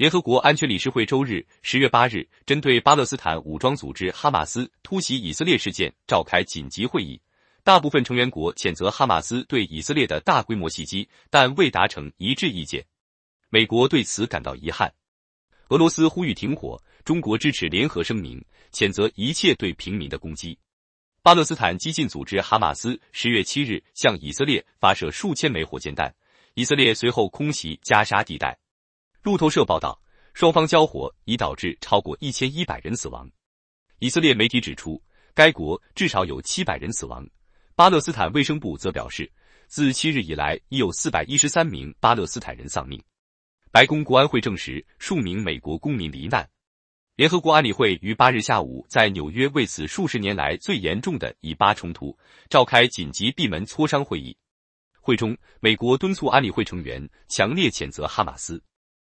联合国安全理事会周日（十月八日）针对巴勒斯坦武装组织哈马斯突袭以色列事件召开紧急会议，大部分成员国谴责哈马斯对以色列的大规模袭击，但未达成一致意见。美国对此感到遗憾，俄罗斯呼吁停火，中国支持联合声明，谴责一切对平民的攻击。巴勒斯坦激进组织哈马斯十月七日向以色列发射数千枚火箭弹，以色列随后空袭加沙地带。路透社报道，双方交火已导致超过一千一百人死亡。以色列媒体指出，该国至少有七百人死亡。巴勒斯坦卫生部则表示，自七日以来已有四百一十三名巴勒斯坦人丧命。白宫国安会证实，数名美国公民罹难。联合国安理会于八日下午在纽约为此数十年来最严重的以巴冲突召开紧急闭门磋商会议。会中，美国敦促安理会成员强烈谴责哈马斯。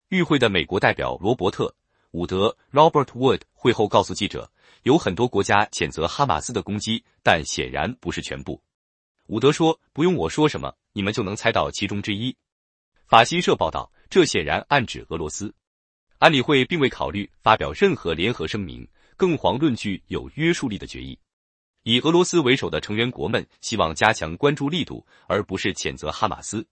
与会的美国代表罗伯特·伍德 （Robert Wood） 会后告诉记者，有很多国家谴责哈马斯的攻击，但显然不是全部。伍德说：“不用我说什么，你们就能猜到其中之一。”法新社报道，这显然暗指俄罗斯。安理会并未考虑发表任何联合声明，更遑论具有约束力的决议。以俄罗斯为首的成员国们希望加强关注力度，而不是谴责哈马斯。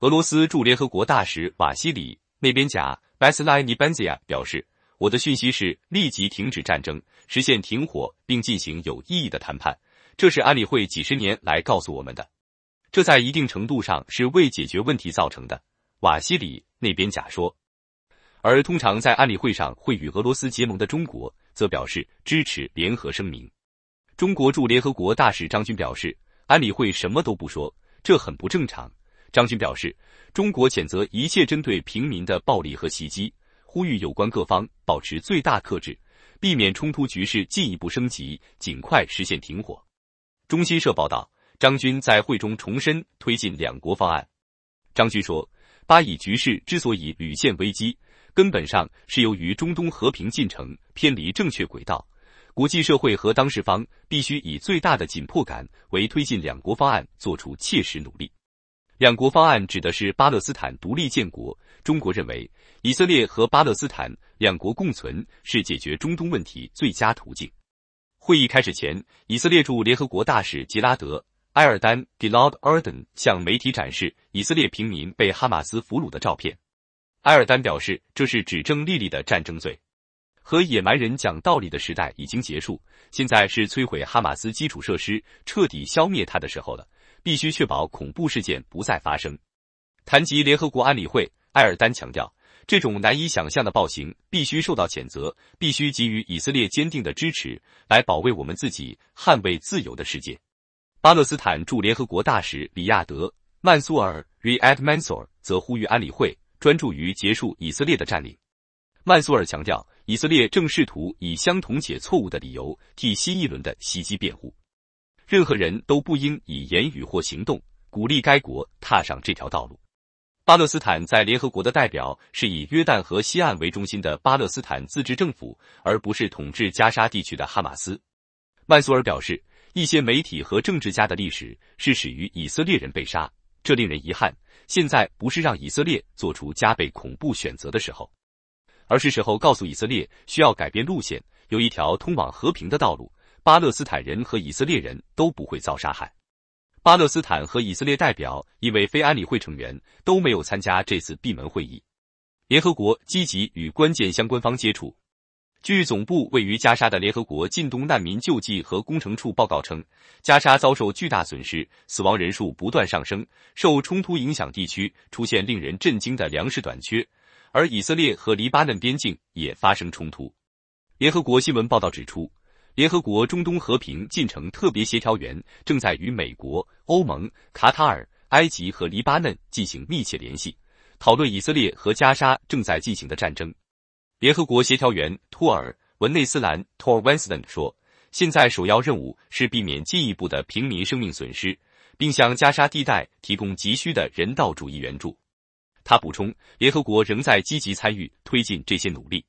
俄罗斯驻联合国大使瓦西里。那边贾 b a s l a n y b e n z i a 表示：“我的讯息是立即停止战争，实现停火，并进行有意义的谈判。这是安理会几十年来告诉我们的。这在一定程度上是未解决问题造成的。”瓦西里那边贾说。而通常在安理会上会与俄罗斯结盟的中国则表示支持联合声明。中国驻联合国大使张军表示：“安理会什么都不说，这很不正常。”张军表示，中国谴责一切针对平民的暴力和袭击，呼吁有关各方保持最大克制，避免冲突局势进一步升级，尽快实现停火。中新社报道，张军在会中重申推进两国方案。张军说，巴以局势之所以屡陷危机，根本上是由于中东和平进程偏离正确轨道，国际社会和当事方必须以最大的紧迫感为推进两国方案做出切实努力。两国方案指的是巴勒斯坦独立建国。中国认为，以色列和巴勒斯坦两国共存是解决中东问题最佳途径。会议开始前，以色列驻联合国大使吉拉德·埃尔丹 （Gilad e r d n 向媒体展示以色列平民被哈马斯俘虏的照片。埃尔丹表示，这是指证莉莉的战争罪。和野蛮人讲道理的时代已经结束，现在是摧毁哈马斯基础设施、彻底消灭它的时候了。必须确保恐怖事件不再发生。谈及联合国安理会，埃尔丹强调，这种难以想象的暴行必须受到谴责，必须给予以色列坚定的支持，来保卫我们自己，捍卫自由的世界。巴勒斯坦驻联合国大使里亚德·曼苏尔 r e a d Mansour） 则呼吁安理会专注于结束以色列的占领。曼苏尔强调，以色列正试图以相同且错误的理由替新一轮的袭击辩护。任何人都不应以言语或行动鼓励该国踏上这条道路。巴勒斯坦在联合国的代表是以约旦河西岸为中心的巴勒斯坦自治政府，而不是统治加沙地区的哈马斯。曼苏尔表示，一些媒体和政治家的历史是始于以色列人被杀，这令人遗憾。现在不是让以色列做出加倍恐怖选择的时候，而是时候告诉以色列需要改变路线，有一条通往和平的道路。巴勒斯坦人和以色列人都不会遭杀害。巴勒斯坦和以色列代表因为非安理会成员，都没有参加这次闭门会议。联合国积极与关键相关方接触。据总部位于加沙的联合国近东难民救济和工程处报告称，加沙遭受巨大损失，死亡人数不断上升。受冲突影响地区出现令人震惊的粮食短缺，而以色列和黎巴嫩边境也发生冲突。联合国新闻报道指出。联合国中东和平进程特别协调员正在与美国、欧盟、卡塔尔、埃及和黎巴嫩进行密切联系，讨论以色列和加沙正在进行的战争。联合国协调员托尔文内斯兰 （Tor w e n s t 说：“现在首要任务是避免进一步的平民生命损失，并向加沙地带提供急需的人道主义援助。”他补充：“联合国仍在积极参与推进这些努力。”